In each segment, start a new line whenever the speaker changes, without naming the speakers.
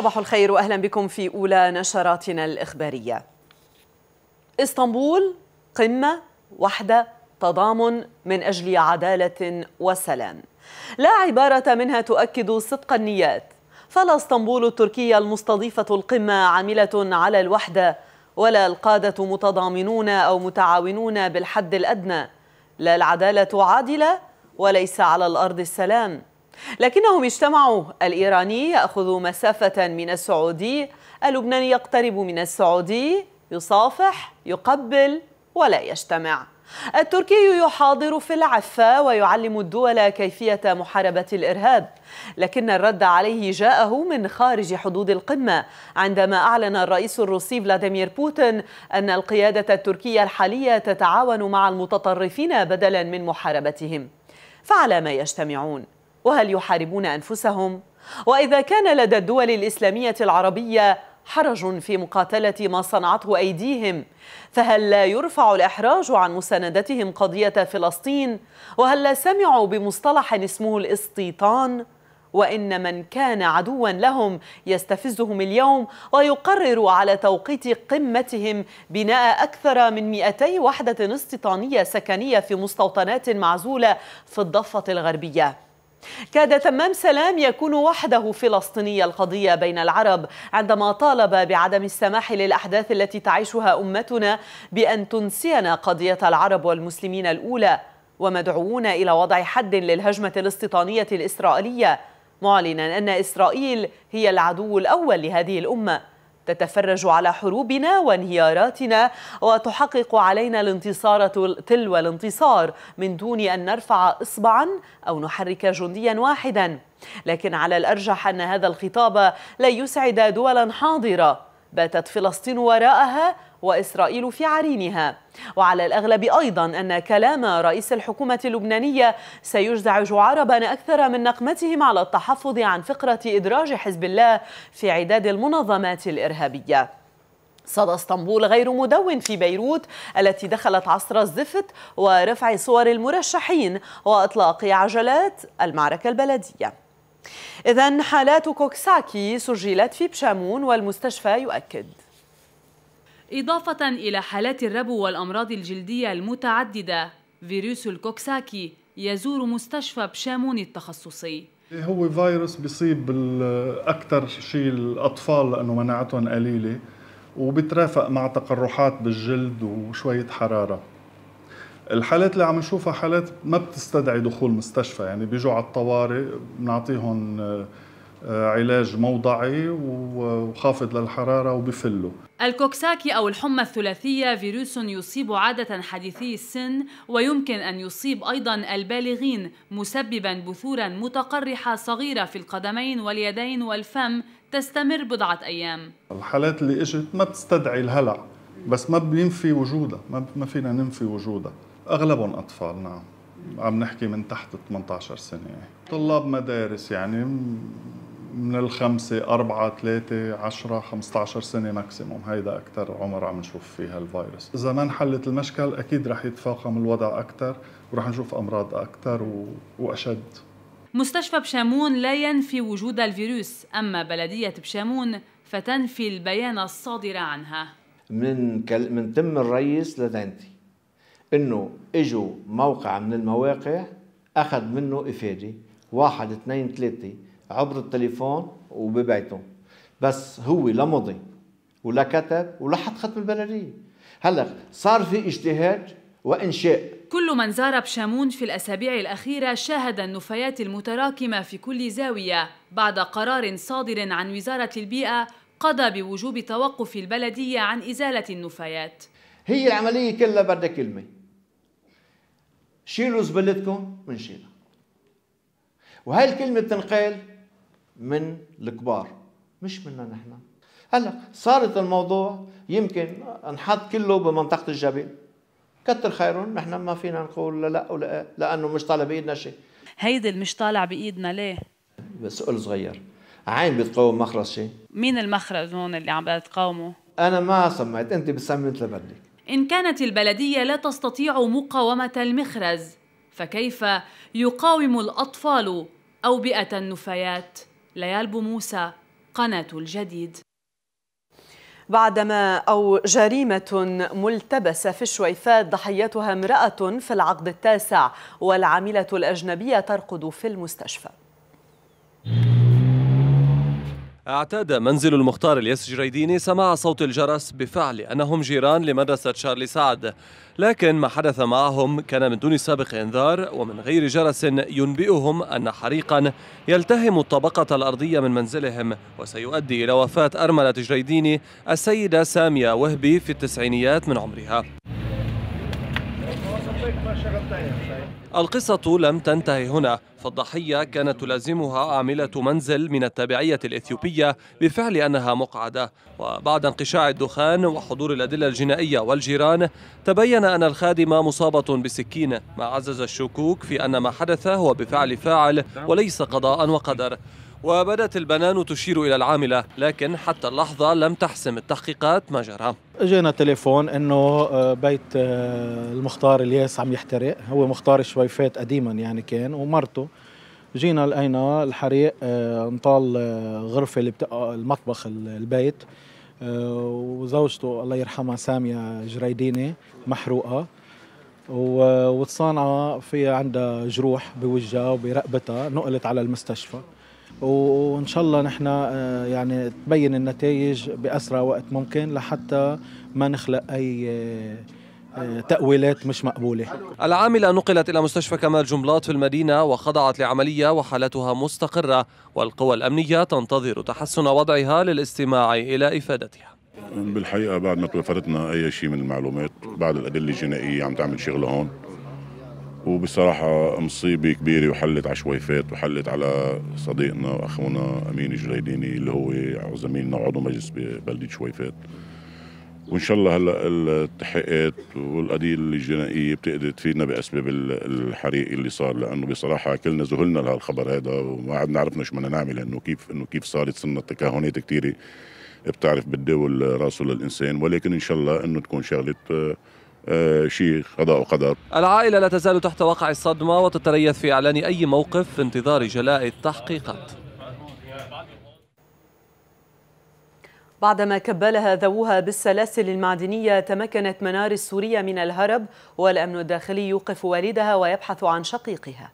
صباح الخير واهلا بكم في اولى نشراتنا الاخباريه. اسطنبول قمه وحده تضامن من اجل عداله وسلام. لا عباره منها تؤكد صدق النيات فلا اسطنبول التركيه المستضيفه القمه عامله على الوحده ولا القاده متضامنون او متعاونون بالحد الادنى. لا العداله عادله وليس على الارض السلام. لكنهم اجتمعوا الإيراني يأخذ مسافة من السعودي اللبناني يقترب من السعودي يصافح يقبل ولا يجتمع التركي يحاضر في العفة ويعلم الدول كيفية محاربة الإرهاب لكن الرد عليه جاءه من خارج حدود القمة عندما أعلن الرئيس الروسي فلاديمير بوتين أن القيادة التركية الحالية تتعاون مع المتطرفين بدلا من محاربتهم فعلى ما يجتمعون وهل يحاربون أنفسهم؟ وإذا كان لدى الدول الإسلامية العربية حرج في مقاتلة ما صنعته أيديهم فهل لا يرفع الإحراج عن مساندتهم قضية فلسطين؟ وهل لا سمعوا بمصطلح اسمه الاستيطان؟ وإن من كان عدوا لهم يستفزهم اليوم ويقرر على توقيت قمتهم بناء أكثر من 200 وحدة استيطانية سكنية في مستوطنات معزولة في الضفة الغربية كاد تمام سلام يكون وحده فلسطيني القضية بين العرب عندما طالب بعدم السماح للأحداث التي تعيشها أمتنا بأن تنسينا قضية العرب والمسلمين الأولى ومدعوون إلى وضع حد للهجمة الاستيطانية الإسرائيلية معلنا أن إسرائيل هي العدو الأول لهذه الأمة تتفرج على حروبنا وانهياراتنا وتحقق علينا الانتصار تلو الانتصار من دون أن نرفع إصبعا أو نحرك جنديا واحدا لكن على الأرجح أن هذا الخطاب لا يسعد دولا حاضرة باتت فلسطين وراءها وإسرائيل في عرينها وعلى الأغلب أيضا أن كلام رئيس الحكومة اللبنانية سيزعج عربا أكثر من نقمتهم على التحفظ عن فقرة إدراج حزب الله في عداد المنظمات الإرهابية صدى اسطنبول غير مدون في بيروت التي دخلت عصر الزفت ورفع صور المرشحين وإطلاق عجلات المعركة البلدية إذا حالات كوكساكي سجلت في بشامون والمستشفى يؤكد
إضافة إلى حالات الربو والأمراض الجلدية المتعددة فيروس الكوكساكي يزور مستشفى بشامون التخصصي
هو فيروس بيصيب أكثر شيء الأطفال لأنه مناعتهم قليلة وبترافق مع تقرحات بالجلد وشوية حرارة الحالات اللي عم نشوفها حالات ما بتستدعي دخول مستشفى يعني بيجوا على الطوارئ بنعطيهم آه، علاج موضعي وخافض للحرارة وبفله
الكوكساكي أو الحمى الثلاثية فيروس يصيب عادة حديثي السن ويمكن أن يصيب أيضا البالغين مسببا بثورا متقرحة صغيرة في القدمين واليدين والفم تستمر بضعة أيام
الحالات اللي إجت ما بتستدعي الهلع بس ما بينفي وجودها ما فينا ننفي وجودها أغلبهم أطفال نعم عم نحكي من تحت 18 سنة يعني. طلاب مدارس يعني من الخمسة أربعة ثلاثة عشرة خمسة عشر سنة ماكسيموم هيدا أكتر عمر عم نشوف فيها الفيروس إذا ما انحلت المشكل أكيد رح يتفاقم الوضع أكتر ورح نشوف أمراض أكتر و... وأشد
مستشفى بشامون لا ينفي وجود الفيروس أما بلدية بشامون فتنفي البيان الصادر عنها
من كل... من تم الرئيس لدينتي انه اجوا موقع من المواقع اخذ منه افاده واحد اثنين ثلاثه عبر التليفون وببيته بس هو لا مضي ولا كتب ولا حط خط البلديه هلا صار في اجتهاد وانشاء
كل من زار بشامون في الأسابيع الأخيرة شاهد النفايات المتراكمة في كل زاوية بعد قرار صادر عن وزارة البيئة قضى بوجوب توقف البلدية عن إزالة النفايات
هي العملية كلها بدها كلمة شيلوا زبلتكم منشيلها وهي الكلمة بتنقال من الكبار مش منا نحن هلا صارت الموضوع يمكن انحط كله بمنطقه الجبل كتر خيرهم نحن ما فينا نقول لا
لا ولا لانه مش طالع بايدنا شيء هيدي اللي مش طالع بايدنا ليه؟
سؤال صغير عين بتقاوم مخرج شيء
مين المخرج هون اللي عم بتقاومه؟
انا ما سميت انت بتسمي مثل بدك
ان كانت البلديه لا تستطيع مقاومه المخرز فكيف يقاوم الاطفال اوبئه النفايات؟ ليال بوموسى قناة الجديد بعدما
أو جريمة ملتبسة في الشويفات ضحيتها امرأة في العقد التاسع والعاملة الأجنبية ترقد في المستشفى
اعتاد منزل المختار الياس جريديني سماع صوت الجرس بفعل أنهم جيران لمدرسة شارلي سعد لكن ما حدث معهم كان من دون سابق إنذار ومن غير جرس ينبئهم أن حريقا يلتهم الطبقة الأرضية من منزلهم وسيؤدي إلى وفاة أرملة جريديني السيدة سامية وهبي في التسعينيات من عمرها القصة لم تنتهي هنا فالضحية كانت تلازمها عاملة منزل من التابعية الإثيوبية بفعل أنها مقعدة وبعد انقشاع الدخان وحضور الأدلة الجنائية والجيران تبين أن الخادمة مصابة بسكين ما عزز الشكوك في أن ما حدث هو بفعل فاعل وليس قضاء وقدر وبدت البنان تشير إلى العاملة لكن حتى اللحظة لم تحسم التحقيقات ما جرى
اجينا تليفون انه آه، بيت آه، المختار الياس عم يحترق هو مختار شويفات قديما يعني كان ومرته جينا لقينا الحريق آه، انطال غرفة اللي بتقع المطبخ البيت وزوجته الله يرحمها سامية جريديني محروقة وتصانعة فيها عندها جروح بوجهها وبرقبتها نقلت على المستشفى وان شاء الله نحن آه، يعني تبين النتائج باسرع وقت ممكن لحتى ما نخلق اي آه، آه، تأويلات مش مقبولة العاملة
نقلت إلى مستشفى كمال جملات في المدينة وخضعت لعملية وحالتها مستقرة والقوى الأمنية تنتظر تحسن وضعها للاستماع إلى إفادتها
بالحقيقة بعد ما توفرتنا أي شيء من المعلومات بعد الأدلة الجنائية عم تعمل شغلها هون وبصراحة مصيبة كبيرة وحلت على شويفات وحلت على صديقنا وأخونا أمين الجريديني اللي هو زميلنا وعضو مجلس ببلده شويفات وإن شاء الله هلأ التحقيقات والقضية الجنائية بتقدر تفيدنا بأسباب الحريق اللي صار لأنه بصراحة كلنا ذهلنا لهالخبر هذا وما عدنا عرفنا شو بدنا نعمل لأنه كيف إنه كيف صارت صرنا تكهنات كثيرة بتعرف بتداول راسه للإنسان ولكن إن شاء الله إنه تكون شغلة آه، شيء قضاء وقدر
العائلة لا تزال تحت وقع الصدمة وتتريث في إعلان أي موقف في انتظار جلاء التحقيقات
بعدما كبلها ذوها بالسلاسل المعدنية تمكنت منار السورية من الهرب والأمن الداخلي يوقف والدها ويبحث عن شقيقها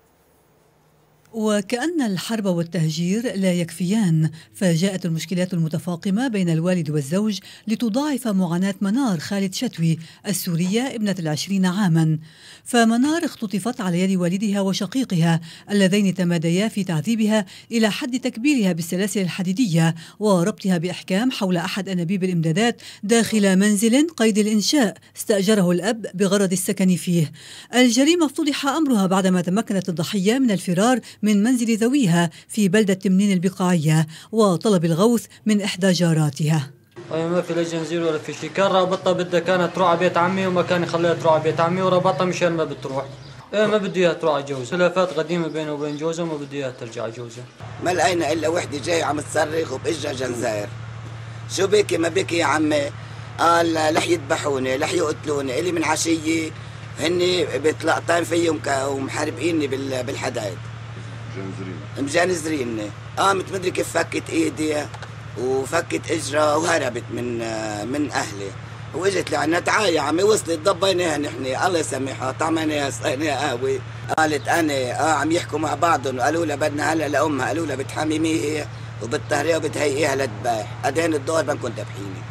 وكأن الحرب والتهجير لا يكفيان فجاءت المشكلات المتفاقمة بين الوالد والزوج لتضاعف معاناة منار خالد شتوي السورية ابنة العشرين عاما فمنار اختطفت على يد والدها وشقيقها اللذين تماديا في تعذيبها إلى حد تكبيرها بالسلاسل الحديدية وربطها بإحكام حول أحد أنابيب الإمدادات داخل منزل قيد الإنشاء استأجره الأب بغرض السكن فيه الجريمة افتضح أمرها بعدما تمكنت الضحية من الفرار من منزل ذويها في بلدة تمنين البقاعية وطلب الغوث من إحدى جاراتها
أي ما في لا جنزير ولا في شيء كان رابطها بدها كانت تروح على بيت عمي وما كان يخليها تروح على بيت عمي وربطها مشان ما بتروح ايه ما بدي اياها تروح على جوزها، خلافات قديمه بينه وبين جوزها ما بدي اياها ترجع على جوزها. ما لقينا الا
وحده جايه عم تصرخ وباجها جنزير. شو بكي ما بكي يا عمي؟ قال لح يذبحوني، لح يقتلوني، الي من عشيه هن بتلقطان فيهم ومحاربيني بالحدائد. جنزرين مجنزرين قامت آه، مدري كيف فكت ايدي وفكت اجرها وهربت من آه، من اهلي واجت لعنا تعاي يا عمي وصلت ضبيناها نحن الله يسامحها طعمناها سقيناها قهوه قالت انا اه عم يحكوا مع بعضهم وقالوا لها بدنا هلا لامها قالوا لها بتحمميها وبتطهريها وبتهيئيها للذبايح قدين الدور بنكون ذابحيني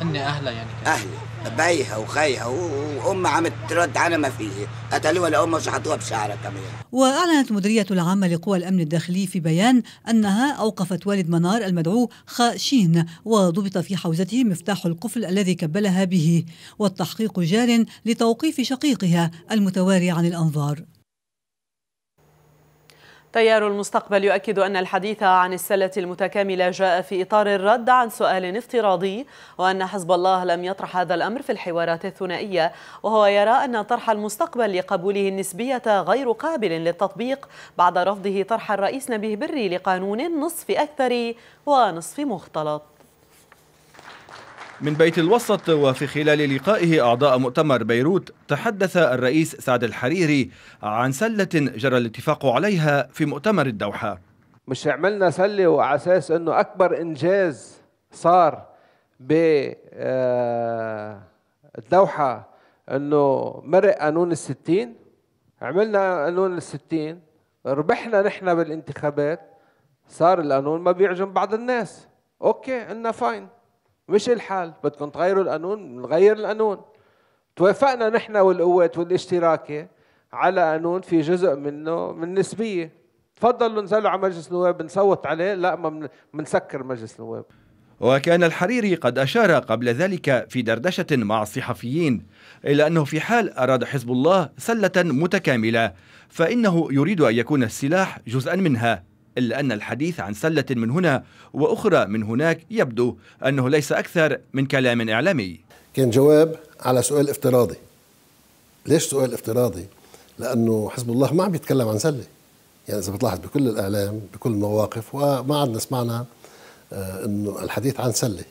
هن اهلها يعني
اهلي بيها وخيها وام عم ترد على ما فيه قتلوها لامه وشحطوها بشعرها كمان
واعلنت مديريه العامه لقوى الامن الداخلي في بيان انها اوقفت والد منار المدعو خاشين وضبط في حوزته مفتاح القفل الذي كبلها به والتحقيق جار لتوقيف شقيقها المتواري عن الانظار
تيار المستقبل يؤكد أن الحديث عن السلة المتكاملة جاء في إطار الرد عن سؤال افتراضي وأن حزب الله لم يطرح هذا الأمر في الحوارات الثنائية وهو يرى أن طرح المستقبل لقبوله النسبية غير قابل للتطبيق بعد رفضه طرح الرئيس نبيه بري لقانون نصف أكثر ونصف مختلط
من بيت الوسط وفي خلال لقائه أعضاء مؤتمر بيروت تحدث الرئيس سعد الحريري عن سلة جرى الاتفاق عليها في مؤتمر الدوحة
مش عملنا سلة وعلى أساس أنه أكبر إنجاز صار بالدوحة آه، أنه مرق قانون الستين عملنا قانون الستين ربحنا نحن بالانتخابات صار القانون ما بيعجب بعض الناس اوكي قلنا فاين مش الحال بدكم تغيروا القانون نغير القانون توافقنا نحن والقوات والاشتراكي على قانون في جزء منه من نسبية تفضلوا نزلوا على مجلس النواب نصوت عليه لا ما بنسكر مجلس النواب
وكان الحريري قد أشار قبل ذلك في دردشة مع الصحفيين إلى أنه في حال أراد حزب الله سلة متكاملة فإنه يريد أن يكون السلاح جزءا منها إلا أن الحديث عن سلة من هنا وأخرى من هناك يبدو أنه ليس أكثر من كلام إعلامي
كان جواب على سؤال افتراضي ليش سؤال افتراضي؟ لأنه حزب الله ما عم يتكلم عن سلة يعني إذا بتلاحظ بكل الإعلام بكل المواقف وما عدنا سمعنا آه، أنه الحديث عن سلة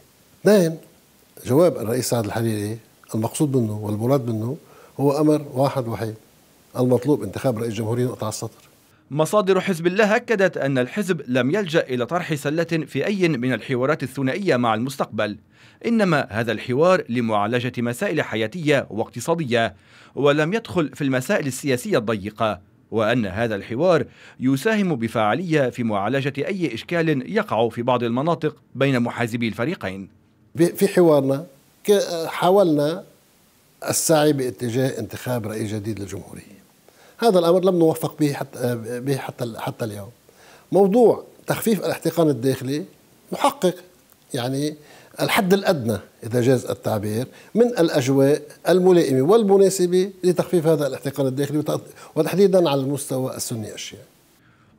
اثنين جواب الرئيس سعد الحريري المقصود منه والمراد منه هو أمر واحد وحيد المطلوب انتخاب رئيس جمهورية نقطع السطر
مصادر حزب الله أكدت أن الحزب لم يلجأ إلى طرح سلة في أي من الحوارات الثنائية مع المستقبل إنما هذا الحوار لمعالجة مسائل حياتية واقتصادية ولم يدخل في المسائل السياسية الضيقة وأن هذا الحوار يساهم بفعالية في معالجة أي إشكال يقع في بعض المناطق بين محازبي الفريقين
في حوارنا حاولنا السعي باتجاه انتخاب رئيس جديد للجمهورية هذا الامر لم نوفق به حتى به حتى حتى اليوم. موضوع تخفيف الاحتقان الداخلي نحقق يعني الحد الادنى اذا جاز التعبير من الاجواء الملائمه والمناسبه لتخفيف هذا الاحتقان الداخلي وتحديدا على المستوى السني الشيعي.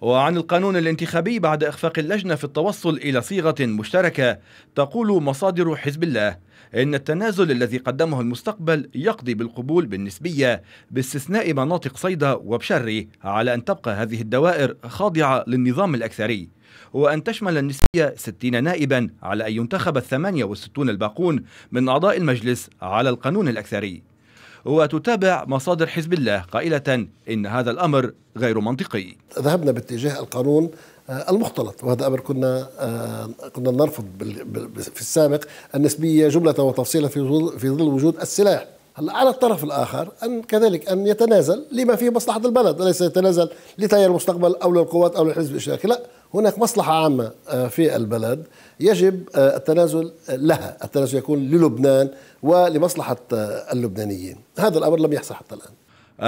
وعن القانون الانتخابي بعد إخفاق اللجنة في التوصل إلى صيغة مشتركة تقول مصادر حزب الله إن التنازل الذي قدمه المستقبل يقضي بالقبول بالنسبية باستثناء مناطق صيدا وبشري على أن تبقى هذه الدوائر خاضعة للنظام الأكثري وأن تشمل النسبية 60 نائبا على أن ينتخب الثمانية والستون الباقون من أعضاء المجلس على القانون الأكثري وتتابع مصادر حزب الله قائلة إن هذا الأمر غير منطقي
ذهبنا باتجاه القانون آه، المختلط وهذا امر كنا آه، كنا نرفض في السابق النسبيه جمله وتفصيلا في ظل وجود السلاح هلا على الطرف الاخر ان كذلك ان يتنازل لما فيه مصلحه البلد وليس يتنازل لتيار المستقبل او للقوات او للحزب الاشتراكي لا هناك مصلحة عامة آه، في البلد يجب آه، التنازل آه، لها التنازل يكون للبنان ولمصلحة اللبنانيين هذا الأمر لم يحصل حتى الآن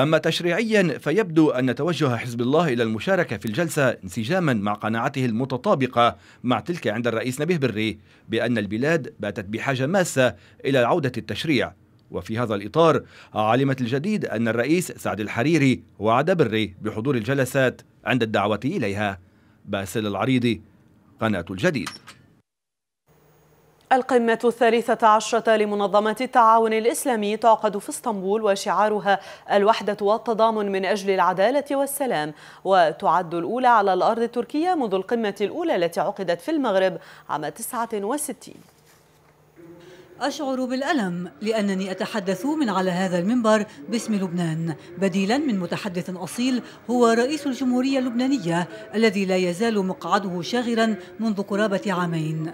أما تشريعيا فيبدو أن توجه حزب الله إلى المشاركة في الجلسة انسجاما مع قناعته المتطابقة مع تلك عند الرئيس نبيه بري بأن البلاد باتت بحاجة ماسة إلى عودة التشريع وفي هذا الإطار علمت الجديد أن الرئيس سعد الحريري وعد بري بحضور الجلسات عند الدعوة إليها باسل العريضي قناة الجديد
القمة الثالثة عشرة لمنظمة التعاون الإسلامي تعقد في اسطنبول وشعارها الوحدة والتضامن من أجل العدالة والسلام وتعد الأولى على الأرض التركية منذ القمة الأولى التي عقدت في المغرب عام 69
أشعر بالألم لأنني أتحدث من على هذا المنبر باسم لبنان بديلا من متحدث أصيل هو رئيس الجمهورية اللبنانية الذي لا يزال مقعده شاغرا منذ قرابة عامين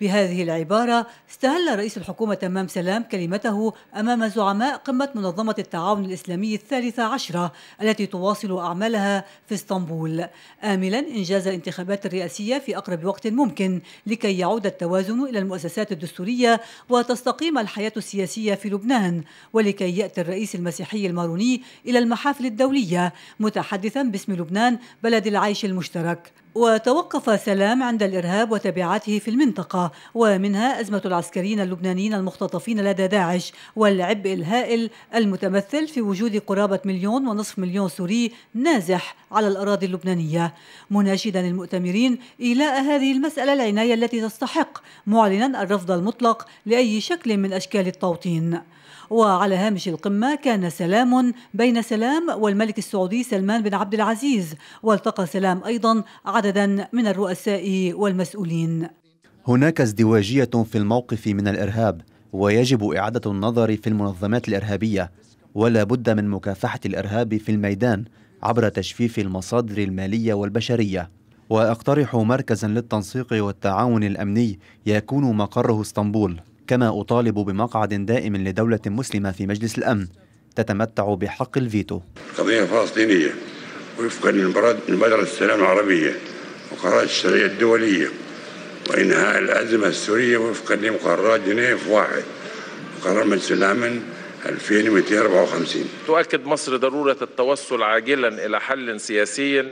بهذه العبارة استهل رئيس الحكومة تمام سلام كلمته أمام زعماء قمة منظمة التعاون الإسلامي الثالثة عشرة التي تواصل أعمالها في اسطنبول آملا إنجاز الانتخابات الرئاسية في أقرب وقت ممكن لكي يعود التوازن إلى المؤسسات الدستورية وتستقيم الحياة السياسية في لبنان ولكي يأتي الرئيس المسيحي الماروني إلى المحافل الدولية متحدثا باسم لبنان بلد العيش المشترك وتوقف سلام عند الإرهاب وتبعاته في المنطقة ومنها أزمة العسكريين اللبنانيين المختطفين لدى داعش والعبء الهائل المتمثل في وجود قرابة مليون ونصف مليون سوري نازح على الأراضي اللبنانية مناشدا المؤتمرين إيلاء هذه المسألة العناية التي تستحق معلنا الرفض المطلق لأي شكل من أشكال التوطين وعلى هامش القمة كان سلام بين سلام والملك السعودي سلمان بن عبد العزيز والتقى سلام أيضا عددا من الرؤساء والمسؤولين
هناك ازدواجية في الموقف من الإرهاب ويجب إعادة النظر في المنظمات الإرهابية ولا بد من مكافحة الإرهاب في الميدان عبر تجفيف المصادر المالية والبشرية وأقترح مركزا للتنسيق والتعاون الأمني يكون مقره اسطنبول كما أطالب بمقعد دائم لدولة مسلمة في مجلس الأمن تتمتع بحق الفيتو
قضية فلسطينية وفقا لمبادرة السلام العربية وقرارات الشرعية الدولية وإنهاء الأزمة السورية وفقا لمقررات جنيف واحد وقرار مجلس الأمن 2254 تؤكد مصر ضرورة التوصل عاجلا إلى حل سياسي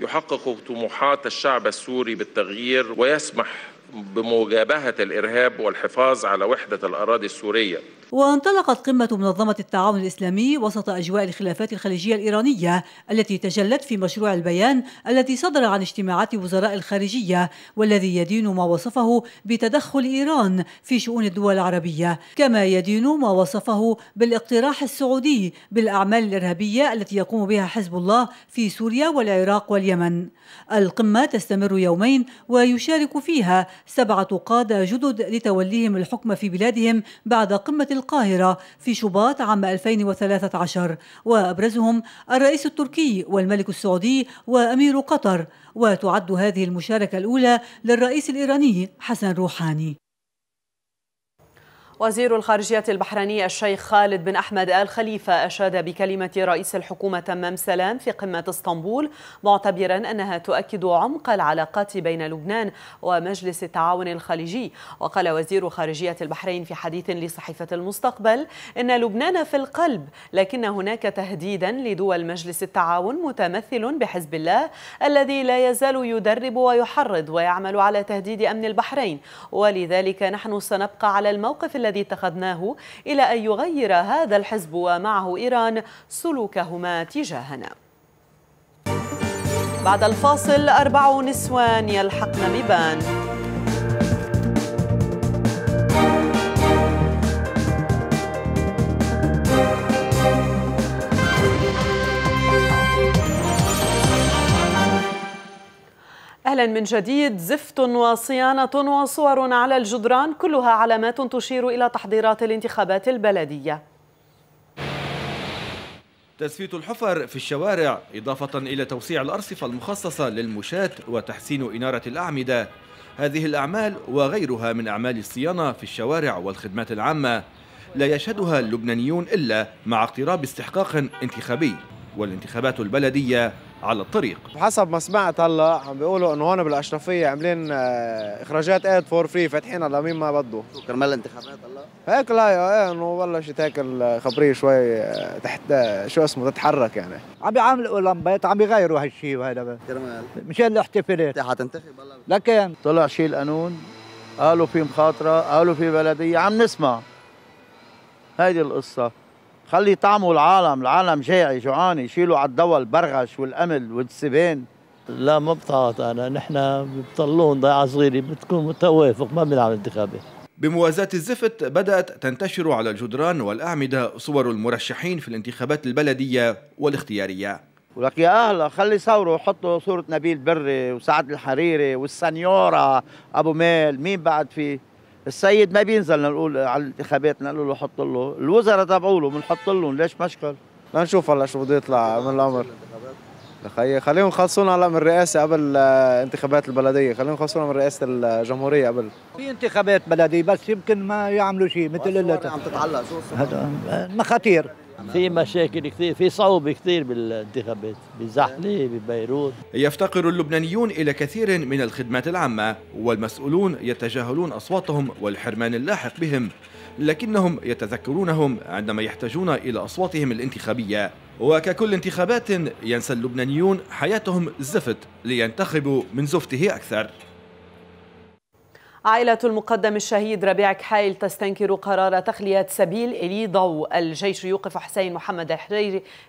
يحقق طموحات الشعب السوري بالتغيير ويسمح بمجابهة الإرهاب والحفاظ على وحدة الأراضي السورية
وانطلقت قمة منظمة التعاون الإسلامي وسط أجواء الخلافات الخليجية الإيرانية التي تجلت في مشروع البيان الذي صدر عن اجتماعات وزراء الخارجية والذي يدين ما وصفه بتدخل إيران في شؤون الدول العربية كما يدين ما وصفه بالاقتراح السعودي بالأعمال الإرهابية التي يقوم بها حزب الله في سوريا والعراق واليمن القمة تستمر يومين ويشارك فيها سبعة قادة جدد لتوليهم الحكم في بلادهم بعد قمة القاهرة في شباط عام 2013 وأبرزهم الرئيس التركي والملك السعودي وأمير قطر وتعد هذه المشاركة الأولى للرئيس الإيراني حسن روحاني
وزير الخارجية البحريني الشيخ خالد بن أحمد آل خليفة أشاد بكلمة رئيس الحكومة تمام سلام في قمة اسطنبول معتبرا أنها تؤكد عمق العلاقات بين لبنان ومجلس التعاون الخليجي وقال وزير خارجية البحرين في حديث لصحيفة المستقبل إن لبنان في القلب لكن هناك تهديدا لدول مجلس التعاون متمثل بحزب الله الذي لا يزال يدرب ويحرض ويعمل على تهديد أمن البحرين ولذلك نحن سنبقى على الموقف الذي الذي اتخذناه إلى أن يغير هذا الحزب ومعه إيران سلوكهما تجاهنا بعد الفاصل أربع نسوان يلحقن ببان اهلا من جديد زفت وصيانه وصور على الجدران كلها علامات تشير الى تحضيرات الانتخابات البلديه
تزفيت الحفر في الشوارع إضافة إلى توسيع الأرصفة المخصصة للمشاة وتحسين إنارة الأعمدة هذه الأعمال وغيرها من أعمال الصيانة في الشوارع والخدمات العامة لا يشهدها اللبنانيون إلا مع اقتراب استحقاق انتخابي والانتخابات البلدية على الطريق
حسب ما سمعت هلا عم بيقولوا انه هون بالاشرفيه عاملين آه، اخراجات اد فور فري فاتحينها لمين ما بده كرمال الانتخابات هلا هيك لا ايه انه والله شيء هيك الخبريه شوي آه، تحت آه، شو اسمه تتحرك يعني عم بيعملوا
لمبات عم بيغيروا هالشيء وهذا كرمال مشان الاحتفالات حتنتخب لكن طلع شيء القانون قالوا في مخاطره قالوا في بلديه عم نسمع هيدي القصه خلي طعمه العالم العالم جايع جوعان يشيلوا على الدواء البرغش والامل والسبان لا ما بتعاطى انا نحن بطلون ضيعه
صغيره بتكون متوافق ما بنلعب انتخابات بموازاة الزفت بدأت تنتشر على الجدران والأعمدة صور المرشحين في الانتخابات البلدية والاختيارية
ولك يا أهلا خلي صوروا حطوا صورة نبيل بري وسعد الحريري والسنيورة أبو مال مين بعد فيه السيد ما بينزل نقول على الانتخابات نقول له حط
له الوزراء تبعوا له بنحط لهم ليش مشكل لنشوف هلا شو بده يطلع من الامر خي خليهم يخلصونا هلا من الرئاسه قبل آه، انتخابات البلديه خليهم يخلصونا من رئاسه الجمهوريه قبل
في انتخابات بلديه بس يمكن ما يعملوا شيء مثل اللي عم تتعلق شو مخاطير
في مشاكل كثير في صعوبة كثير بالانتخابات
بزحلة ببيروت يفتقر اللبنانيون إلى كثير من الخدمات العامة والمسؤولون يتجاهلون أصواتهم والحرمان اللاحق بهم لكنهم يتذكرونهم عندما يحتاجون إلى أصواتهم الانتخابية وككل انتخابات ينسى اللبنانيون حياتهم الزفت لينتخبوا من زفته أكثر
عائلة المقدم الشهيد ربيع كحايل تستنكر قرار تخلية سبيل إلي ضوء الجيش يوقف حسين محمد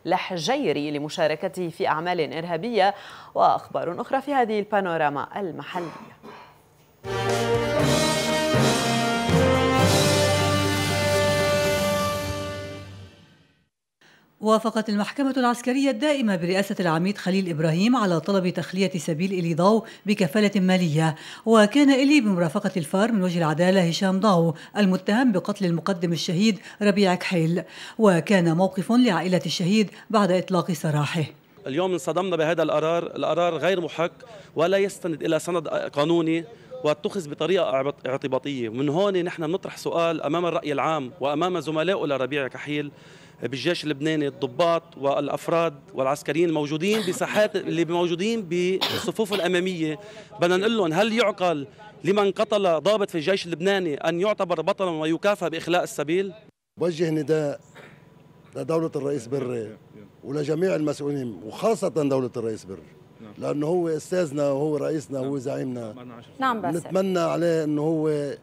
الحجيري لمشاركته في أعمال إرهابية وأخبار أخرى في هذه البانوراما المحلية
وافقت المحكمة العسكرية الدائمة برئاسة العميد خليل إبراهيم على طلب تخلية سبيل إلي ضاو بكفالة مالية وكان إلي بمرافقة الفار من وجه العدالة هشام ضاو المتهم بقتل المقدم الشهيد ربيع كحيل وكان موقف لعائلة الشهيد بعد إطلاق سراحه
اليوم انصدمنا بهذا القرار القرار غير محق ولا يستند إلى سند قانوني واتخذ بطريقه اعتباطيه ومن هون نحن بنطرح سؤال امام الراي العام وامام زملائه لربيع كحيل بالجيش اللبناني الضباط والافراد والعسكريين الموجودين بساحات اللي موجودين بالصفوف الاماميه بدنا نقول لهم هل يعقل لمن قتل ضابط في الجيش اللبناني ان يعتبر بطلا ويكافى باخلاء السبيل؟
بوجه نداء لدوله الرئيس بري ولجميع المسؤولين وخاصه دوله الرئيس بري لانه هو استاذنا وهو رئيسنا وهو نعم. زعيمنا
نعم،, نعم
بس نتمنى عليه انه هو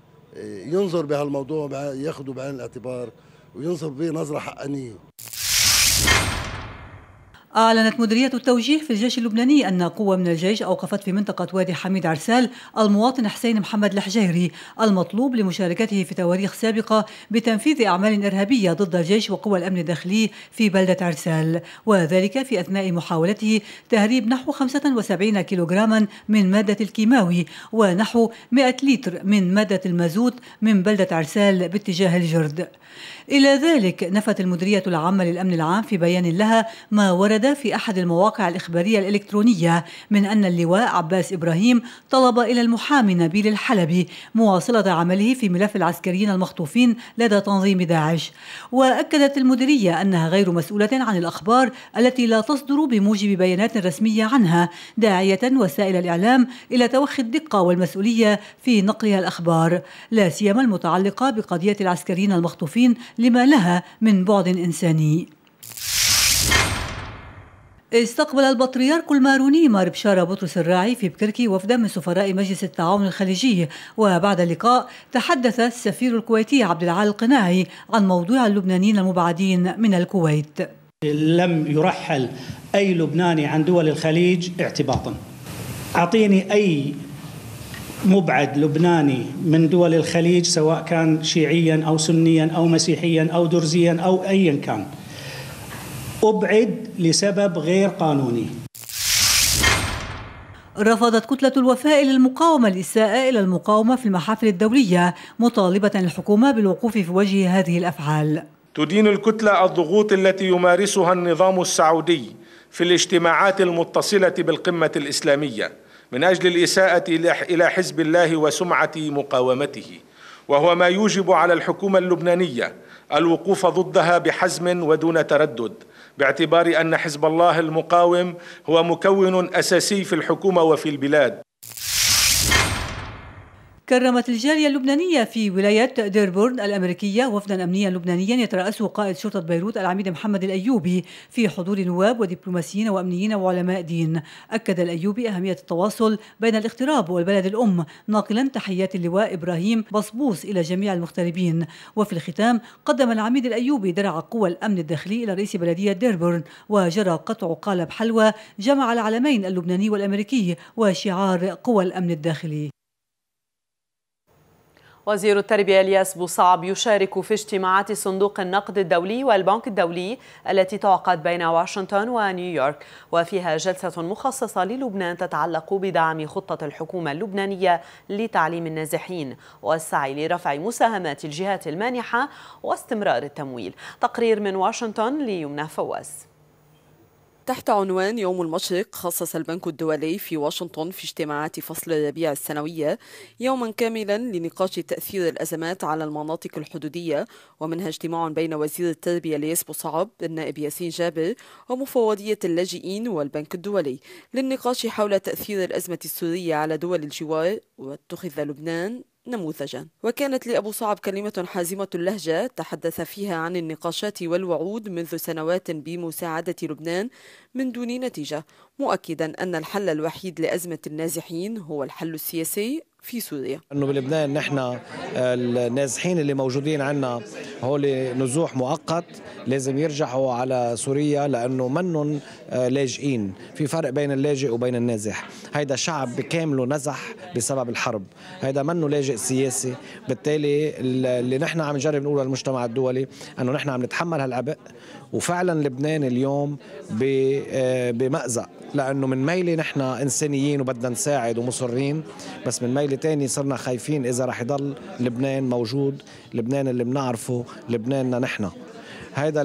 ينظر بهالموضوع ياخذه بعين الاعتبار وينظر به نظره حقانيه
أعلنت مديرية التوجيه في الجيش اللبناني أن قوة من الجيش أوقفت في منطقة وادي حميد عرسال المواطن حسين محمد الحجيري المطلوب لمشاركته في تواريخ سابقة بتنفيذ أعمال إرهابية ضد الجيش وقوى الأمن الداخلي في بلدة عرسال وذلك في أثناء محاولته تهريب نحو 75 كيلوغراما من مادة الكيماوي ونحو 100 لتر من مادة المازوت من بلدة عرسال باتجاه الجرد إلى ذلك نفت المديرية العامة للأمن العام في بيان لها ما ورد في أحد المواقع الإخبارية الإلكترونية من أن اللواء عباس إبراهيم طلب إلى المحامي نبيل الحلبي مواصلة عمله في ملف العسكريين المخطوفين لدى تنظيم داعش وأكدت المديرية أنها غير مسؤولة عن الأخبار التي لا تصدر بموجب بيانات رسمية عنها داعية وسائل الإعلام إلى توخي الدقة والمسؤولية في نقلها الأخبار لا سيما المتعلقة بقضية العسكريين المخطوفين لما لها من بعد إنساني استقبل البطريرك الماروني مار بشارة بطرس الراعي في بكركي وفدا من سفراء مجلس التعاون الخليجي وبعد اللقاء تحدث السفير الكويتي عبد العال القناعي عن موضوع اللبنانيين المبعدين من الكويت
لم يرحل أي لبناني عن دول الخليج اعتباطا أعطيني أي مبعد لبناني من دول الخليج سواء كان شيعيا او سنيا او مسيحيا او درزيا او ايا كان ابعد لسبب غير قانوني
رفضت كتلة الوفاء للمقاومة الإساءة إلى المقاومة في المحافل الدولية مطالبة الحكومة بالوقوف في وجه هذه الأفعال
تدين الكتلة الضغوط التي يمارسها النظام السعودي في الاجتماعات المتصلة بالقمة الإسلامية من أجل الإساءة إلى حزب الله وسمعة مقاومته وهو ما يوجب على الحكومة اللبنانية الوقوف ضدها بحزم ودون تردد باعتبار أن حزب الله المقاوم هو مكون أساسي في الحكومة وفي البلاد
كرمت الجالية اللبنانية في ولاية ديربورن الأمريكية وفدا أمنيا لبنانيا يترأسه قائد شرطة بيروت العميد محمد الأيوبي في حضور نواب ودبلوماسيين وأمنيين وعلماء دين أكد الأيوبي أهمية التواصل بين الاغتراب والبلد الأم ناقلا تحيات اللواء إبراهيم بصبوس إلى جميع المغتربين وفي الختام قدم العميد الأيوبي درع قوى الأمن الداخلي إلى رئيس بلدية ديربورن وجرى قطع قالب حلوى جمع العلمين اللبناني والأمريكي وشعار قوى الأمن الداخلي
وزير التربية الياس بوصعب يشارك في اجتماعات صندوق النقد الدولي والبنك الدولي التي تعقد بين واشنطن ونيويورك وفيها جلسة مخصصة للبنان تتعلق بدعم خطة الحكومة اللبنانية لتعليم النازحين والسعي لرفع مساهمات الجهات المانحة واستمرار التمويل تقرير من واشنطن ليمنى فواز تحت عنوان
يوم المشرق خصص البنك الدولي في واشنطن في اجتماعات فصل الربيع السنوية يوما كاملا لنقاش تأثير الأزمات على المناطق الحدودية ومنها اجتماع بين وزير التربية ليس صعب النائب ياسين جابر ومفوضية اللاجئين والبنك الدولي للنقاش حول تأثير الأزمة السورية على دول الجوار واتخذ لبنان نموذجا وكانت لأبو صعب كلمة حازمة اللهجة تحدث فيها عن النقاشات والوعود منذ سنوات بمساعدة لبنان من دون نتيجة مؤكدا أن الحل الوحيد لأزمة النازحين هو الحل السياسي في
سوريا انه بلبنان نحن آه، النازحين اللي موجودين عندنا هول نزوح مؤقت لازم يرجعوا على سوريا لانه منن آه، لاجئين في فرق بين اللاجئ وبين النازح هيدا شعب بكامله نزح بسبب الحرب هيدا منه لاجئ سياسي بالتالي اللي نحن عم نجرب نقوله للمجتمع الدولي انه نحن عم نتحمل هالعبء وفعلا لبنان اليوم آه، بمأزق لانه من ميله نحن انسانيين وبدنا نساعد ومصرين بس من ميله تاني صرنا خايفين اذا رح يضل لبنان موجود لبنان اللي بنعرفه لبناننا نحن هيدا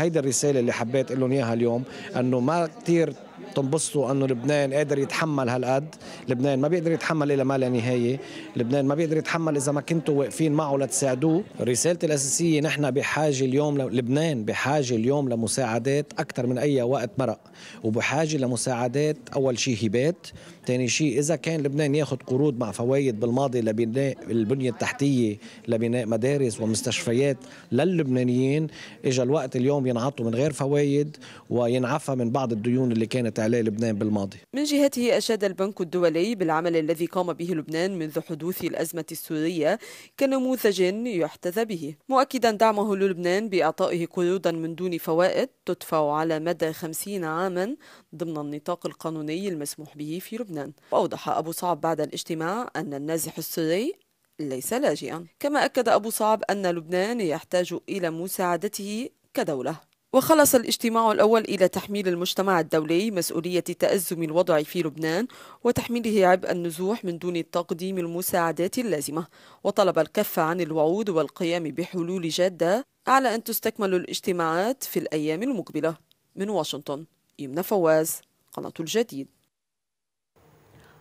هيدي الرساله اللي حبيت اقول لهم اياها اليوم انه ما كثير تنبسطوا انه لبنان قادر يتحمل هالقد لبنان ما بيقدر يتحمل الى ما لا نهايه لبنان ما بيقدر يتحمل اذا ما كنتوا واقفين معه لتساعدوه رسالتي الاساسيه نحن بحاجه اليوم ل... لبنان بحاجه اليوم لمساعدات اكثر من اي وقت مرق وبحاجه لمساعدات اول شيء هبات ثاني شيء اذا كان لبنان ياخذ قروض مع فوائد بالماضي لبناء البنيه التحتيه لبناء مدارس ومستشفيات للبنانيين اجى الوقت اليوم ينعطوا من غير فوائد وينعفى من بعض الديون اللي كانت عليه لبنان بالماضي
من جهته أشاد البنك الدولي بالعمل الذي قام به لبنان منذ حدوث الأزمة السورية كنموذج يحتذى به مؤكدا دعمه للبنان بإعطائه قروضا من دون فوائد تدفع على مدى خمسين عاما ضمن النطاق القانوني المسموح به في لبنان وأوضح أبو صعب بعد الاجتماع أن النازح السوري ليس لاجئا كما أكد أبو صعب أن لبنان يحتاج إلى مساعدته كدولة وخلص الاجتماع الأول إلى تحميل المجتمع الدولي مسؤولية تأزم الوضع في لبنان وتحميله عبء النزوح من دون تقديم المساعدات اللازمة وطلب الكف عن الوعود والقيام بحلول جادة على أن تستكمل الاجتماعات في الأيام المقبلة من واشنطن يمنى فواز قناة الجديد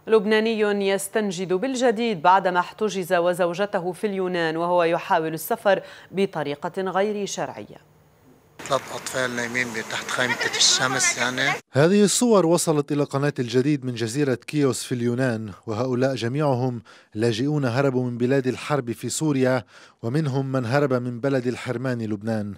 لبناني يستنجد بالجديد بعدما احتجز وزوجته في اليونان وهو يحاول السفر بطريقة غير
شرعية ثلاث أطفال نايمين تحت خيمة الشمس يعني
هذه الصور وصلت إلى قناة الجديد من جزيرة كيوس في اليونان وهؤلاء جميعهم لاجئون هربوا من بلاد الحرب في سوريا ومنهم من هرب من بلد الحرمان لبنان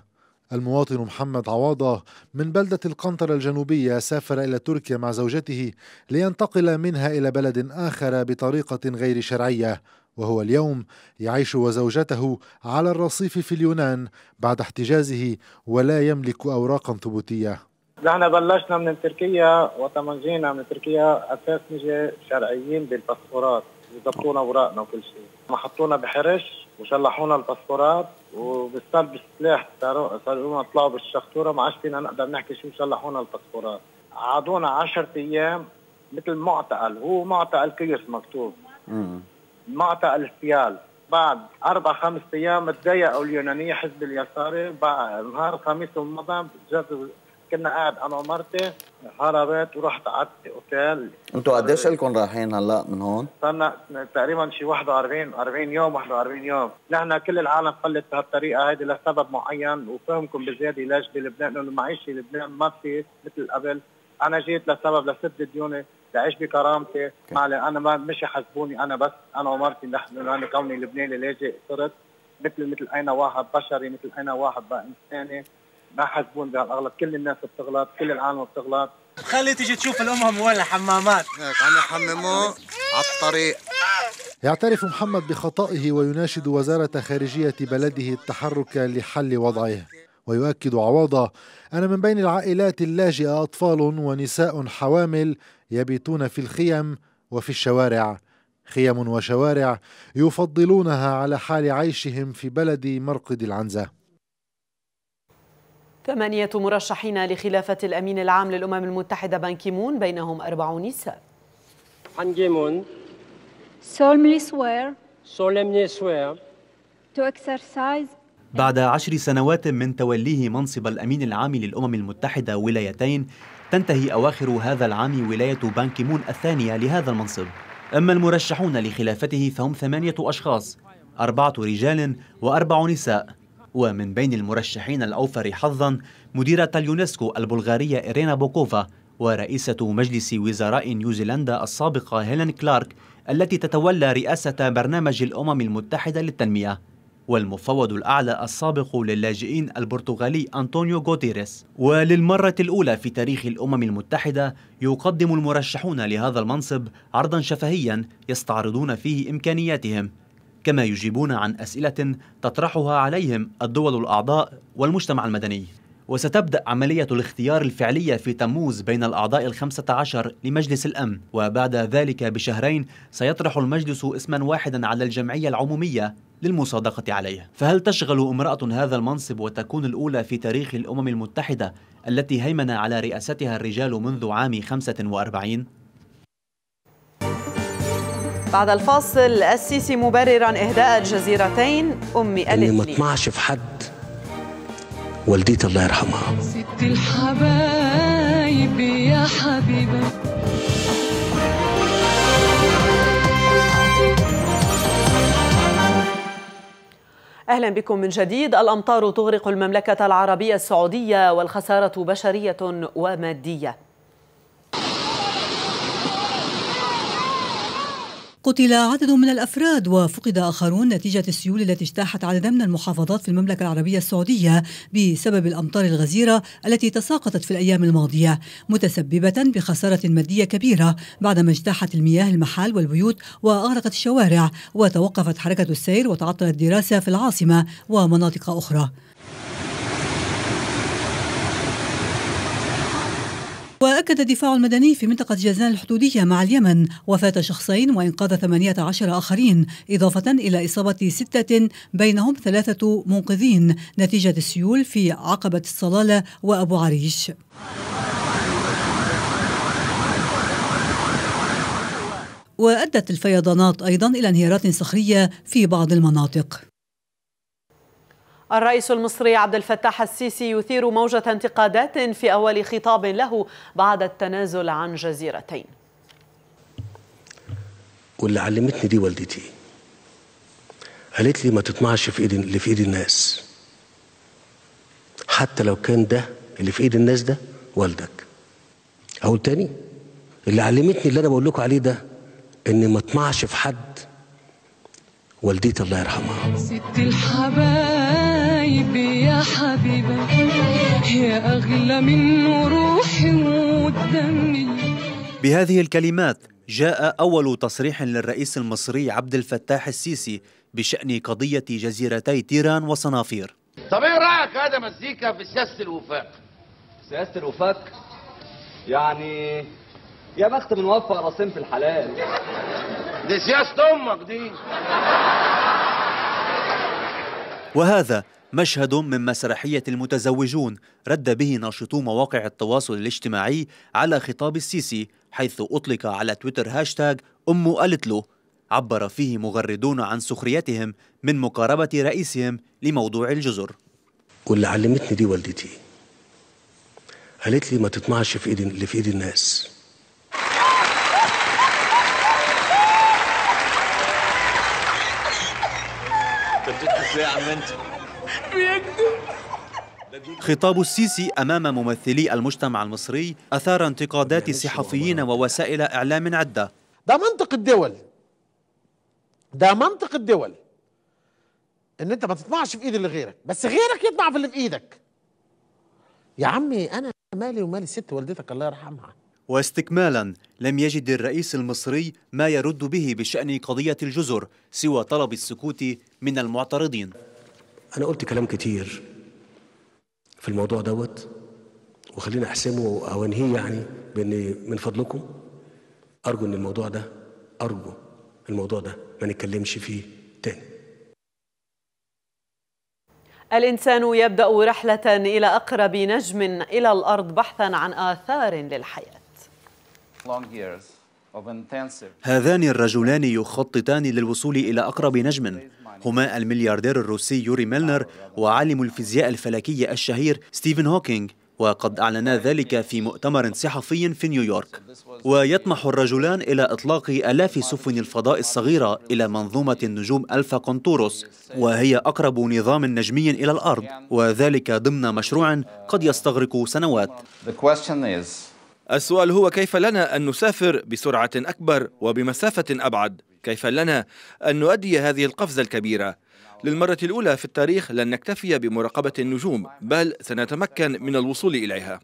المواطن محمد عواضة من بلدة القنطرة الجنوبية سافر إلى تركيا مع زوجته لينتقل منها إلى بلد آخر بطريقة غير شرعية وهو اليوم يعيش وزوجته على الرصيف في اليونان بعد احتجازه ولا يملك أوراقا ثبوتية
نحن بلشنا من تركيا وطبعا جينا من تركيا اساس نجي شرعيين بالباسبورات يضبطونا اوراقنا وكل شيء ما حطونا بحرش وشلحونا الباسبورات وبالسلب السلاح صاروا طلعوا بالشخطوره ما عادش فينا نقدر نحكي شو شلحونا الباسبورات قعدونا 10 ايام مثل معتقل هو معتقل كيس مكتوب معطى الاحتيال بعد اربع خمس ايام تضايقوا اليونانيه حزب اليساري بعد نهار الخميس والمضى كنا قاعد انا ومرتي هربت ورحت قعدت اوتيل انتوا
قديش لكم رايحين هلا من هون؟
صرنا تقريبا شي 41 40 يوم 41 يوم، نحن كل العالم قلت بهالطريقه هيدي لسبب معين وفهمكم بزياده ليش بلبنان انه المعيشه بلبنان ما في مثل قبل، انا جيت لسبب لسد ديوني لعيش بكرامتي معلش انا ما مش حاسبوني انا بس انا ومرتي نحن انا كوني لبناني لاجئ صرت مثل مثل اينا واحد بشري مثل اينا واحد بقى انساني ما حاسبون بهالاغلاط كل الناس بتغلط كل العالم بتغلط خلي تيجي تشوف الامهم ولا حمامات هيك عم يحمموا على الطريق
يعترف محمد بخطئه ويناشد وزارة خارجية بلده التحرك لحل وضعه ويؤكد عواضة أن من بين العائلات اللاجئة أطفال ونساء حوامل يبيتون في الخيم وفي الشوارع خيم وشوارع يفضلونها على حال عيشهم في بلد مرقد العنزه
ثمانية مرشحين لخلافة الأمين العام للأمم المتحدة بانكيمون بينهم أربع نساء
بانكيمون solemnly سوير solemnly سوير تو اكسرسايز
بعد عشر سنوات من توليه منصب الأمين العام للأمم المتحدة ولايتين تنتهي أواخر هذا العام ولاية بانكيمون الثانية لهذا المنصب أما المرشحون لخلافته فهم ثمانية أشخاص أربعة رجال وأربع نساء ومن بين المرشحين الأوفر حظا مديرة اليونسكو البلغارية إيرينا بوكوفا ورئيسة مجلس وزراء نيوزيلندا السابقة هيلين كلارك التي تتولى رئاسة برنامج الأمم المتحدة للتنمية والمفوض الأعلى السابق للاجئين البرتغالي أنطونيو غوتيريس وللمرة الأولى في تاريخ الأمم المتحدة يقدم المرشحون لهذا المنصب عرضا شفهيا يستعرضون فيه إمكانياتهم كما يجيبون عن أسئلة تطرحها عليهم الدول الأعضاء والمجتمع المدني وستبدأ عملية الاختيار الفعلية في تموز بين الأعضاء الخمسة عشر لمجلس الأمن وبعد ذلك بشهرين سيطرح المجلس اسما واحدا على الجمعية العمومية للمصادقة عليه فهل تشغل امرأة هذا المنصب وتكون الأولى في تاريخ الأمم المتحدة التي هيمن على رئاستها الرجال منذ عام 45؟
بعد الفاصل السيسي مبررا إهداء الجزيرتين أم ألف ما
اطمعش في حد
والدتي الله يرحمها ست الحبايب
يا حبيبه
أهلا بكم من جديد الأمطار تغرق المملكة العربية السعودية والخسارة بشرية ومادية
قتل عدد من الأفراد وفقد آخرون نتيجة السيول التي اجتاحت عددا من المحافظات في المملكة العربية السعودية بسبب الأمطار الغزيرة التي تساقطت في الأيام الماضية متسببة بخسارة مادية كبيرة بعدما اجتاحت المياه المحال والبيوت وأغرقت الشوارع وتوقفت حركة السير وتعطلت الدراسة في العاصمة ومناطق أخرى وأكد الدفاع المدني في منطقة جازان الحدودية مع اليمن وفاة شخصين وإنقاذ 18 آخرين إضافة إلى إصابة ستة بينهم ثلاثة منقذين نتيجة السيول في عقبة الصلالة وأبو عريش وأدت الفيضانات أيضا إلى انهيارات صخرية في بعض المناطق
الرئيس المصري عبد الفتاح السيسي يثير موجة انتقادات في أول خطاب له بعد التنازل عن جزيرتين
واللي علمتني دي والدتي قالت لي ما تطمعش في ايد اللي في ايد الناس حتى لو كان ده اللي في ايد الناس ده والدك اقول تاني اللي علمتني اللي انا بقول لكم عليه ده ان ما اطمعش في حد والدتي الله يرحمها
ست الحبايب قلبي يا حبيبك
يا أغلى من روحي ودمي
بهذه الكلمات جاء أول تصريح للرئيس المصري عبد الفتاح السيسي بشأن قضية جزيرتي تيران وصنافير
طب ايه رأيك هذا مزيكا في سياسة الوفاق؟ سياسة الوفاق؟ يعني
يا بخت من وفق راسين في الحلال دي سياسة أمك دي
وهذا مشهد من مسرحية المتزوجون رد به ناشطو مواقع التواصل الاجتماعي على خطاب السيسي حيث أطلق على تويتر هاشتاج أم قالت له عبر فيه مغردون عن سخريتهم من مقاربة رئيسهم لموضوع الجزر واللي
علمتني دي والدتي قالت لي ما تطمعش في ايد اللي في ايد الناس
انت ازاي يا عم انت؟
خطاب السيسي أمام ممثلي المجتمع المصري أثار انتقادات صحفيين ووسائل إعلام عدة ده منطق الدول
ده منطق الدول ان انت ما تطمعش في ايد اللي غيرك بس غيرك يطمع في اللي في ايدك يا عمي انا مالي ومال الست والدتك الله يرحمها
واستكمالا لم يجد الرئيس المصري ما يرد به بشان قضيه الجزر سوى طلب السكوت من المعترضين
أنا قلت كلام كتير في الموضوع دوت وخلينا أحسمه أو أنهيه يعني بإن من فضلكم أرجو إن الموضوع ده أرجو الموضوع ده ما نتكلمش فيه تاني
الإنسان يبدأ رحلة إلى أقرب نجم إلى الأرض بحثا عن آثار للحياة
هذان الرجلان يخططان للوصول إلى أقرب نجم هما الملياردير الروسي يوري ميلنر وعالم الفيزياء الفلكي الشهير ستيفن هوكينج وقد أعلنا ذلك في مؤتمر صحفي في نيويورك ويطمح الرجلان إلى إطلاق ألاف سفن الفضاء الصغيرة إلى منظومة النجوم ألفا كونتوروس وهي أقرب نظام نجمي إلى الأرض وذلك ضمن مشروع قد يستغرق سنوات السؤال هو
كيف لنا أن نسافر بسرعة أكبر وبمسافة أبعد؟ كيف لنا أن نؤدي هذه القفزة الكبيرة؟ للمرة الأولى في التاريخ لن نكتفي بمراقبة النجوم
بل سنتمكن من الوصول إليها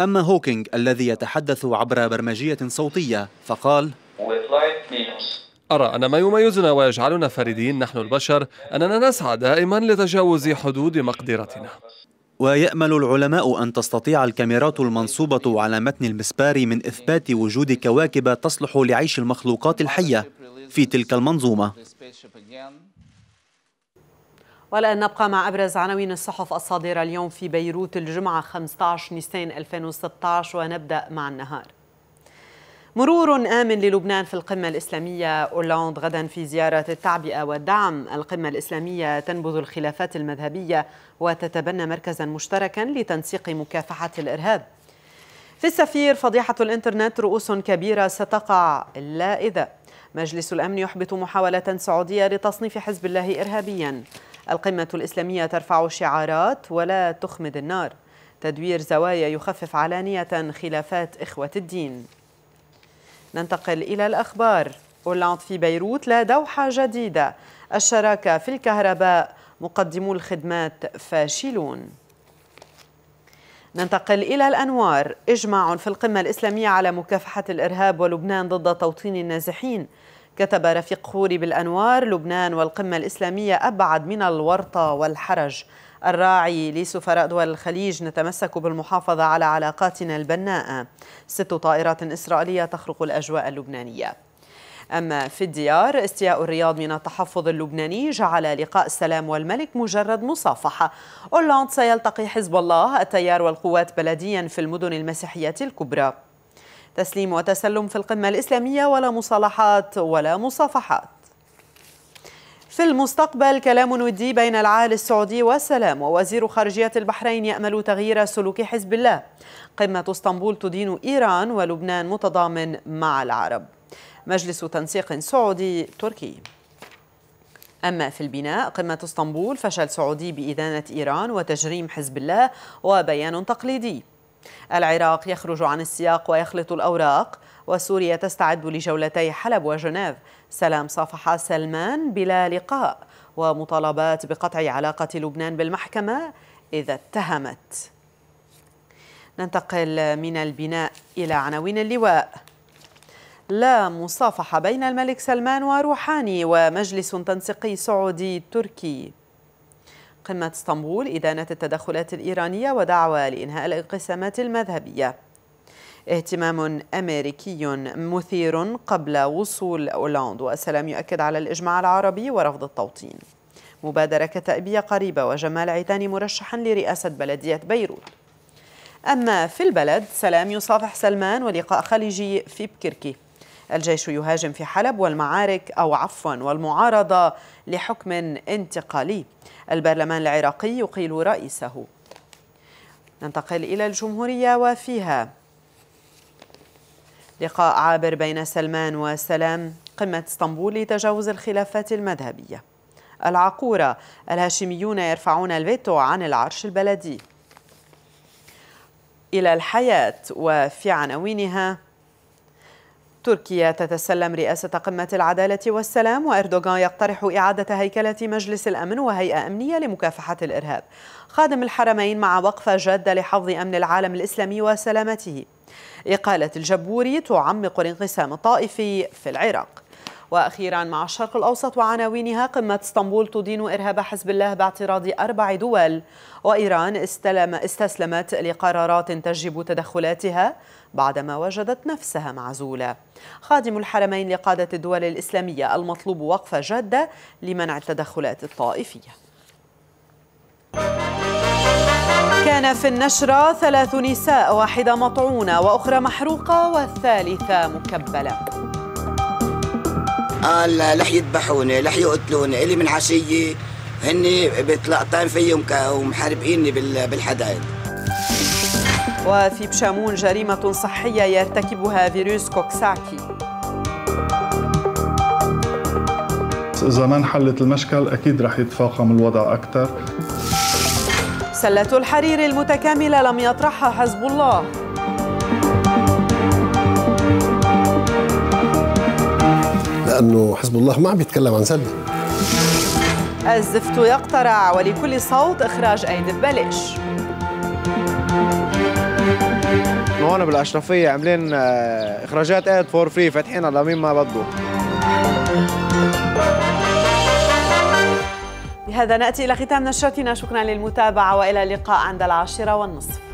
أما هوكينج الذي يتحدث عبر برمجية صوتية فقال أرى أن ما يميزنا
ويجعلنا فريدين نحن البشر أننا نسعى دائما لتجاوز حدود مقدرتنا
ويأمل العلماء أن تستطيع الكاميرات المنصوبة على متن المسبار من إثبات وجود كواكب تصلح لعيش المخلوقات الحية في تلك المنظومة
والآن نبقى مع أبرز عناوين الصحف الصادرة اليوم في بيروت الجمعة 15 نيسان 2016 ونبدأ مع النهار مرور آمن للبنان في القمة الإسلامية أولاند غدا في زيارة التعبئة والدعم القمة الإسلامية تنبذ الخلافات المذهبية وتتبنى مركزا مشتركا لتنسيق مكافحة الإرهاب في السفير فضيحة الإنترنت رؤوس كبيرة ستقع إلا إذا مجلس الأمن يحبط محاولة سعودية لتصنيف حزب الله إرهابيا القمة الإسلامية ترفع شعارات ولا تخمد النار تدوير زوايا يخفف علانية خلافات إخوة الدين ننتقل إلى الأخبار أولاند في بيروت لا دوحة جديدة الشراكة في الكهرباء مقدمو الخدمات فاشلون ننتقل إلى الأنوار إجماع في القمة الإسلامية على مكافحة الإرهاب ولبنان ضد توطين النازحين كتب رفيق خوري بالأنوار لبنان والقمة الإسلامية أبعد من الورطة والحرج الراعي لسفراء دول الخليج نتمسك بالمحافظة على علاقاتنا البناءة ست طائرات إسرائيلية تخرق الأجواء اللبنانية أما في الديار استياء الرياض من التحفظ اللبناني جعل لقاء السلام والملك مجرد مصافحة أولاند سيلتقي حزب الله التيار والقوات بلديا في المدن المسيحية الكبرى تسليم وتسلم في القمة الإسلامية ولا مصالحات ولا مصافحات في المستقبل كلام ودي بين العاهل السعودي والسلام ووزير خارجية البحرين يأمل تغيير سلوك حزب الله قمة اسطنبول تدين إيران ولبنان متضامن مع العرب مجلس تنسيق سعودي تركي أما في البناء قمة اسطنبول فشل سعودي بإدانة إيران وتجريم حزب الله وبيان تقليدي العراق يخرج عن السياق ويخلط الأوراق وسوريا تستعد لجولتي حلب وجنيف سلام صافح سلمان بلا لقاء ومطالبات بقطع علاقة لبنان بالمحكمة إذا اتهمت ننتقل من البناء إلى عناوين اللواء لا مصافحة بين الملك سلمان وروحاني ومجلس تنسيقي سعودي تركي قمة اسطنبول إدانة التدخلات الإيرانية ودعوة لإنهاء الانقسامات المذهبية اهتمام أمريكي مثير قبل وصول أولاند والسلام يؤكد على الإجماع العربي ورفض التوطين مبادرة كتائبية قريبة وجمال عيتاني مرشحا لرئاسة بلدية بيروت أما في البلد سلام يصافح سلمان ولقاء خليجي في بكركي الجيش يهاجم في حلب والمعارك أو عفوا والمعارضة لحكم انتقالي البرلمان العراقي يقيل رئيسه ننتقل إلى الجمهورية وفيها لقاء عابر بين سلمان وسلام قمة اسطنبول لتجاوز الخلافات المذهبية العقورة الهاشميون يرفعون الفيتو عن العرش البلدي إلى الحياة وفي عناوينها تركيا تتسلم رئاسة قمة العدالة والسلام وإردوغان يقترح إعادة هيكلة مجلس الأمن وهيئة أمنية لمكافحة الإرهاب خادم الحرمين مع وقفة جادة لحفظ أمن العالم الإسلامي وسلامته إقالة الجبوري تعمق الانقسام الطائفي في العراق وأخيرا مع الشرق الأوسط وعناوينها قمة اسطنبول تدين إرهاب حزب الله باعتراض أربع دول وإيران استلم استسلمت لقرارات تجب تدخلاتها بعدما وجدت نفسها معزولة خادم الحرمين لقادة الدول الإسلامية المطلوب وقفة جادة لمنع التدخلات الطائفية كان في النشرة ثلاث نساء واحدة مطعونة وأخرى محروقة والثالثة مكبلة
قال لح يذبحوني لح يقتلوني إلي من عشية هني بيتلقطان فيهم ومحاربيني بالحدائد
وفي بشامون جريمة صحية يرتكبها فيروس كوكساكي
إذا
ما انحلت المشكل أكيد رح يتفاقم الوضع أكثر
سلة الحرير المتكاملة لم يطرحها حزب الله
لأنه حزب الله ما عم بيتكلم عن سلة
الزفت يقترع ولكل صوت إخراج أين ببلش
هون بالأشرفية عاملين آه، إخراجات أيد فور فري فاتحينها لمين ما بده
بهذا نأتي إلى ختام نشرتنا شكرا للمتابعة وإلى اللقاء عند العاشرة والنصف